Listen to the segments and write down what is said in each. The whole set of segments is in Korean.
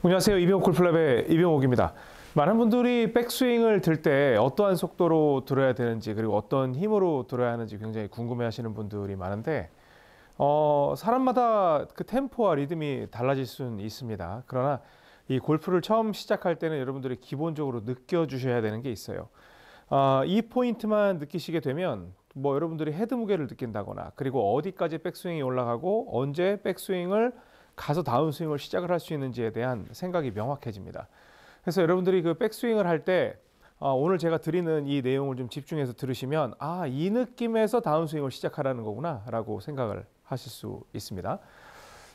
안녕하세요. 이병옥 골플랩의 이병옥입니다. 많은 분들이 백스윙을 들 때 어떠한 속도로 들어야 되는지 그리고 어떤 힘으로 들어야 하는지 굉장히 궁금해하시는 분들이 많은데 어, 사람마다 그 템포와 리듬이 달라질 수는 있습니다. 그러나 이 골프를 처음 시작할 때는 여러분들이 기본적으로 느껴주셔야 되는 게 있어요. 어, 이 포인트만 느끼시게 되면 뭐 여러분들이 헤드 무게를 느낀다거나 그리고 어디까지 백스윙이 올라가고 언제 백스윙을 가서 다운 스윙을 시작을 할 수 있는지에 대한 생각이 명확해집니다. 그래서 여러분들이 그 백스윙을 할때 어, 아, 오늘 제가 드리는 이 내용을 좀 집중해서 들으시면 아, 이 느낌에서 다운스윙을 시작하라는 거구나 라고 생각을 하실 수 있습니다.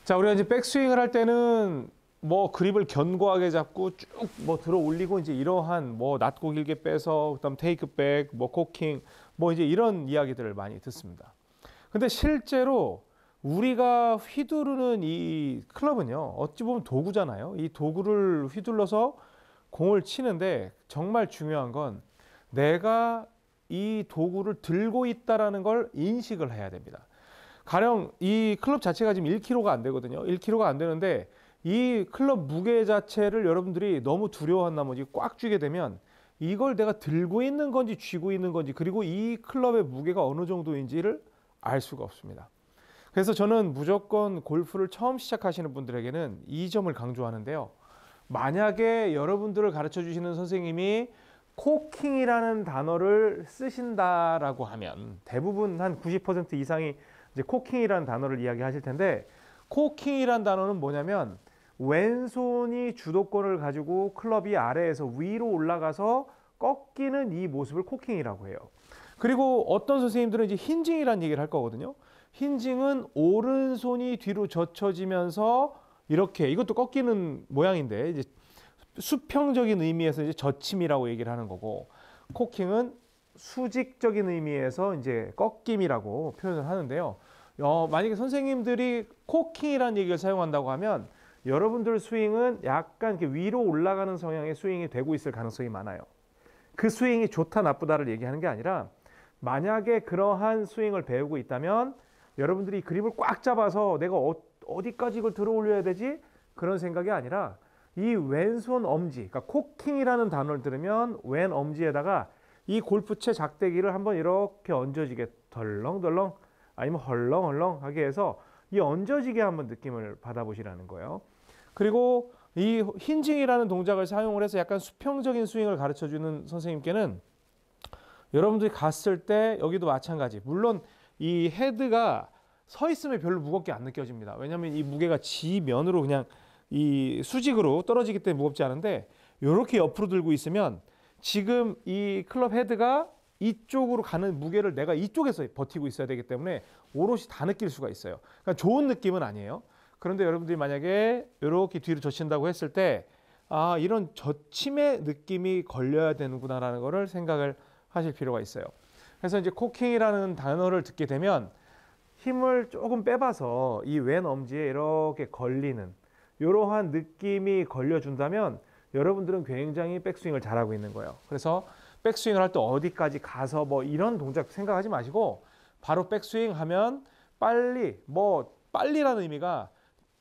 자, 우리가 이제 백스윙을 할 때는 뭐 그립을 견고하게 잡고 쭉 뭐 들어 올리고 이제 이러한 뭐 낮고 길게 빼서 그다음 테이크 백, 뭐 코킹 뭐 이제 이런 이야기들을 많이 듣습니다. 근데 실제로 우리가 휘두르는 이 클럽은요, 어찌 보면 도구잖아요. 이 도구를 휘둘러서 공을 치는데 정말 중요한 건 내가 이 도구를 들고 있다라는 걸 인식을 해야 됩니다. 가령 이 클럽 자체가 지금 1kg가 안 되거든요. 1kg가 안 되는데 이 클럽 무게 자체를 여러분들이 너무 두려워한 나머지 꽉 쥐게 되면 이걸 내가 들고 있는 건지 쥐고 있는 건지 그리고 이 클럽의 무게가 어느 정도인지를 알 수가 없습니다. 그래서 저는 무조건 골프를 처음 시작하시는 분들에게는 이 점을 강조하는데요. 만약에 여러분들을 가르쳐 주시는 선생님이 코킹이라는 단어를 쓰신다라고 하면 대부분 한 90% 이상이 이제 코킹이라는 단어를 이야기하실 텐데 코킹이라는 단어는 뭐냐면 왼손이 주도권을 가지고 클럽이 아래에서 위로 올라가서 꺾이는 이 모습을 코킹이라고 해요. 그리고 어떤 선생님들은 이제 힌징이라는 얘기를 할 거거든요. 힌징은 오른손이 뒤로 젖혀지면서 이렇게 이것도 꺾이는 모양인데 이제 수평적인 의미에서 이제 젖힘이라고 얘기를 하는 거고 코킹은 수직적인 의미에서 이제 꺾임이라고 표현을 하는데요. 어, 만약에 선생님들이 코킹이라는 얘기를 사용한다고 하면 여러분들 스윙은 약간 이렇게 위로 올라가는 성향의 스윙이 되고 있을 가능성이 많아요. 그 스윙이 좋다 나쁘다를 얘기하는 게 아니라 만약에 그러한 스윙을 배우고 있다면 여러분들이 그립을 꽉 잡아서 내가 어, 디까지 이걸 들어 올려야 되지? 그런 생각이 아니라 이 왼손 엄지, 그러니까 코킹이라는 단어를 들으면 왼 엄지에다가 이 골프채 작대기를 한번 이렇게 얹어지게 덜렁덜렁 아니면 헐렁헐렁 하게 해서 이 얹어지게 한번 느낌을 받아보시라는 거예요. 그리고 이 힌징이라는 동작을 사용을 해서 약간 수평적인 스윙을 가르쳐주는 선생님께는 여러분들이 갔을 때 여기도 마찬가지. 물론 이 헤드가 서 있으면 별로 무겁게 안 느껴집니다. 왜냐하면 이 무게가 지면으로 그냥 이 수직으로 떨어지기 때문에 무겁지 않은데 이렇게 옆으로 들고 있으면 지금 이 클럽 헤드가 이쪽으로 가는 무게를 내가 이쪽에서 버티고 있어야 되기 때문에 오롯이 다 느낄 수가 있어요. 그러니까 좋은 느낌은 아니에요. 그런데 여러분들이 만약에 이렇게 뒤로 젖힌다고 했을 때 아, 이런 젖힘의 느낌이 걸려야 되는구나라는 것을 생각을 하실 필요가 있어요. 그래서 이제 코킹이라는 단어를 듣게 되면 힘을 조금 빼봐서 이 왼 엄지에 이렇게 걸리는 이러한 느낌이 걸려준다면 여러분들은 굉장히 백스윙을 잘하고 있는 거예요. 그래서 백스윙을 할 때 어디까지 가서 뭐 이런 동작 생각하지 마시고 바로 백스윙 하면 빨리 뭐 빨리라는 의미가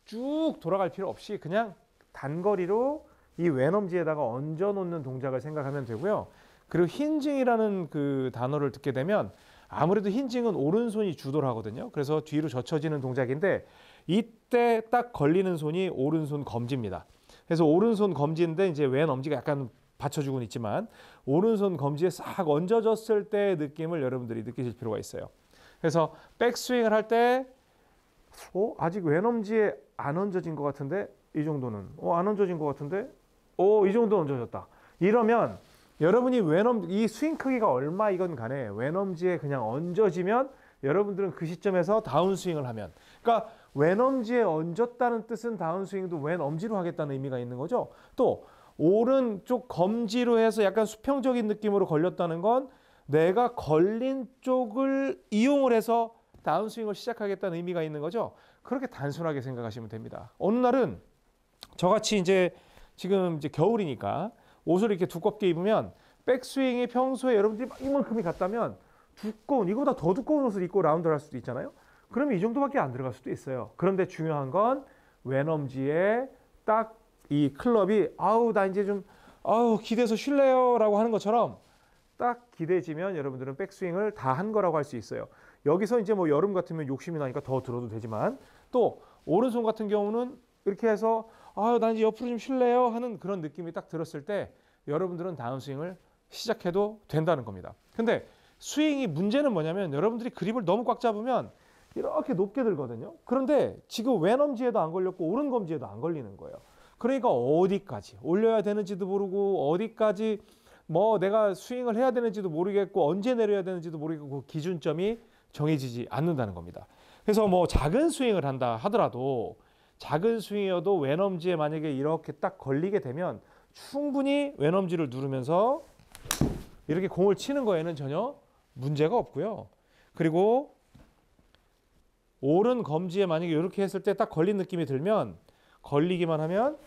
쭉 돌아갈 필요 없이 그냥 단거리로 이 왼엄지에다가 얹어 놓는 동작을 생각하면 되고요. 그리고 힌징이라는 그 단어를 듣게 되면 아무래도 힌징은 오른손이 주도를 하거든요. 그래서 뒤로 젖혀지는 동작인데 이때 딱 걸리는 손이 오른손 검지입니다. 그래서 오른손 검지인데 이제 왼 엄지가 약간 받쳐주고는 있지만 오른손 검지에 싹 얹어졌을 때의 느낌을 여러분들이 느끼실 필요가 있어요. 그래서 백스윙을 할때 어? 아직 왼 엄지에 안 얹어진 것 같은데? 이 정도는. 어? 안 얹어진 것 같은데? 어? 이 정도 얹어졌다. 이러면 여러분이 외넘 이 스윙 크기가 얼마 이건 간에 외넘지에 그냥 얹어지면 여러분들은 그 시점에서 다운스윙을 하면 그러니까 왼엄지에 얹었다는 뜻은 다운스윙도 왼엄지로 하겠다는 의미가 있는 거죠. 또 오른쪽 검지로 해서 약간 수평적인 느낌으로 걸렸다는 건 내가 걸린 쪽을 이용을 해서 다운스윙을 시작하겠다는 의미가 있는 거죠. 그렇게 단순하게 생각하시면 됩니다. 어느 날은 저같이 이제 지금 이제 겨울이니까 옷을 이렇게 두껍게 입으면 백스윙이 평소에 여러분들이 이만큼이 갔다면 두꺼운 이거보다 더 두꺼운 옷을 입고 라운드를 할 수도 있잖아요. 그러면 이 정도밖에 안 들어갈 수도 있어요. 그런데 중요한 건 왼엄지에 딱 이 클럽이 아우 나 이제 좀 아우 기대서 쉴래요 라고 하는 것처럼 딱 기대지면 여러분들은 백스윙을 다 한 거라고 할 수 있어요. 여기서 이제 뭐 여름 같으면 욕심이 나니까 더 들어도 되지만 또 오른손 같은 경우는 이렇게 해서 아유, 나 이제 옆으로 좀 쉴래요? 하는 그런 느낌이 딱 들었을 때 여러분들은 다운스윙을 시작해도 된다는 겁니다. 근데 스윙이 문제는 뭐냐면 여러분들이 그립을 너무 꽉 잡으면 이렇게 높게 들거든요. 그런데 지금 왼엄지에도 안 걸렸고 오른 검지에도 안 걸리는 거예요. 그러니까 어디까지 올려야 되는지도 모르고 어디까지 뭐 내가 스윙을 해야 되는지도 모르겠고 언제 내려야 되는지도 모르겠고 그 기준점이 정해지지 않는다는 겁니다. 그래서 뭐 작은 스윙을 한다 하더라도 작은 스윙이어도 왼엄지에 만약에 이렇게 딱 걸리게 되면 충분히 왼엄지를 누르면서 이렇게 공을 치는 거에는 전혀 문제가 없고요. 그리고 오른 검지에 만약에 이렇게 했을 때 딱 걸린 느낌이 들면 걸리기만 하면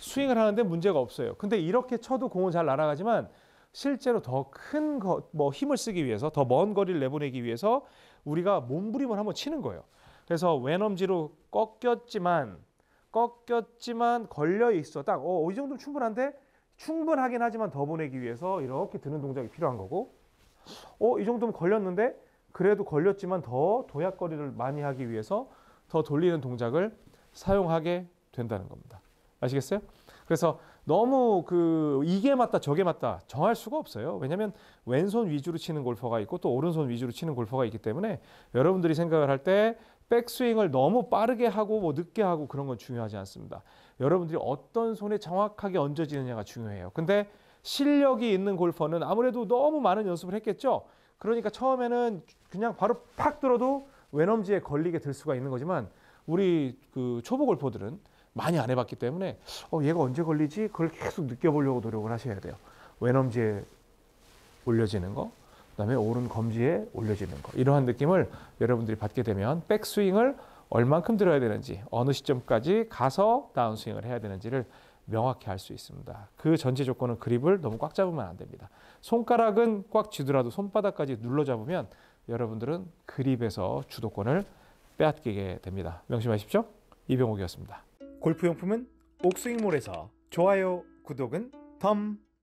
스윙을 하는데 문제가 없어요. 근데 이렇게 쳐도 공은 잘 날아가지만 실제로 더큰뭐 힘을 쓰기 위해서 더 먼 거리를 내보내기 위해서 우리가 몸부림을 한번 치는 거예요. 그래서 왼엄지로 꺾였지만 꺾였지만 걸려 있어. 딱 어, 이 정도면 충분한데 충분하긴 하지만 더 보내기 위해서 이렇게 드는 동작이 필요한 거고 어, 이 정도면 걸렸는데 그래도 걸렸지만 더 도약거리를 많이 하기 위해서 더 돌리는 동작을 사용하게 된다는 겁니다. 아시겠어요? 그래서 너무 그 이게 맞다 저게 맞다 정할 수가 없어요. 왜냐하면 왼손 위주로 치는 골퍼가 있고 또 오른손 위주로 치는 골퍼가 있기 때문에 여러분들이 생각을 할때 백스윙을 너무 빠르게 하고 뭐 늦게 하고 그런 건 중요하지 않습니다. 여러분들이 어떤 손에 정확하게 얹어지느냐가 중요해요. 근데 실력이 있는 골퍼는 아무래도 너무 많은 연습을 했겠죠. 그러니까 처음에는 그냥 바로 팍 들어도 외넘지에 걸리게 될 수가 있는 거지만 우리 그 초보 골퍼들은 많이 안 해봤기 때문에 어, 얘가 언제 걸리지? 그걸 계속 느껴보려고 노력을 하셔야 돼요. 외넘지에 올려지는 거. 그다음에 오른 검지에 올려지는 거 이러한 느낌을 여러분들이 받게 되면 백스윙을 얼만큼 들어야 되는지 어느 시점까지 가서 다운스윙을 해야 되는지를 명확히 할 수 있습니다. 그전체 조건은 그립을 너무 꽉 잡으면 안 됩니다. 손가락은 꽉 쥐더라도 손바닥까지 눌러 잡으면 여러분들은 그립에서 주도권을 빼앗기게 됩니다. 명심하십시오. 이병옥이었습니다. 골프 용품은 옥스윙몰에서 좋아요, 구독은 덤.